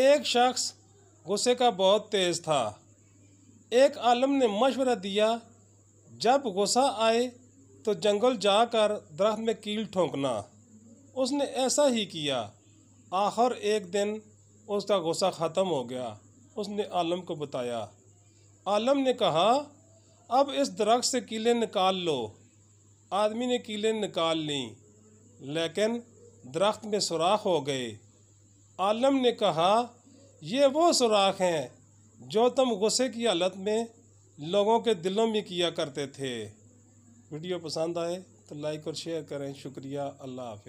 एक शख्स गुस्से का बहुत तेज़ था एक आलम ने मशवरा दिया जब गुस्सा आए तो जंगल जाकर दरख्त में कील ठोंकना उसने ऐसा ही किया आखिर एक दिन उसका गुस्सा ख़त्म हो गया उसने आलम को बताया आलम ने कहा अब इस दरख्त से कीलें निकाल लो आदमी ने कीलें निकाल लीं लेकिन दरख्त में सुराख हो गए आलम ने कहा ये वो सुराख हैं जो तुम गुस्से की हालत में लोगों के दिलों में किया करते थे वीडियो पसंद आए तो लाइक और शेयर करें शुक्रिया अल्लाह हाफि